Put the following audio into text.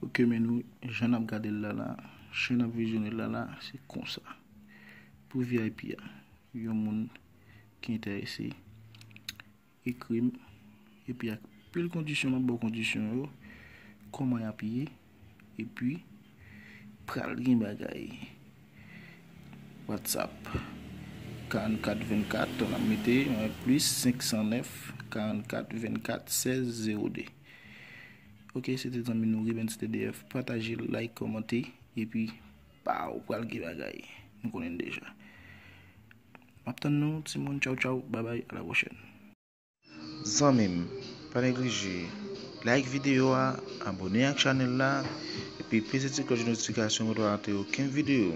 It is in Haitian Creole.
Ok men nou, jen ap gade lala, jen ap vijone lala, se konsa. Pou viya epi ya, yon moun ki entere se. Ekrim, epi ya, pli l kondisyonman, bo kondisyon yo, koma yapi ye, epi, pral gen bagay. WhatsApp, 4424, ton ap mette, yon ap plis, 509-4424-1602. Ok, se te zanmim nou, riben se te def, patajil, like, komote, epi, pa, wakal ge bagay, nou konen deja. Maptan nou, tsi moun, chow chow, babay, ala woshen. Zanmim, panegriji, like videyo, abone ak chanel la, epi, peseti kloj notifikasyon mou do ateyo kem videyo.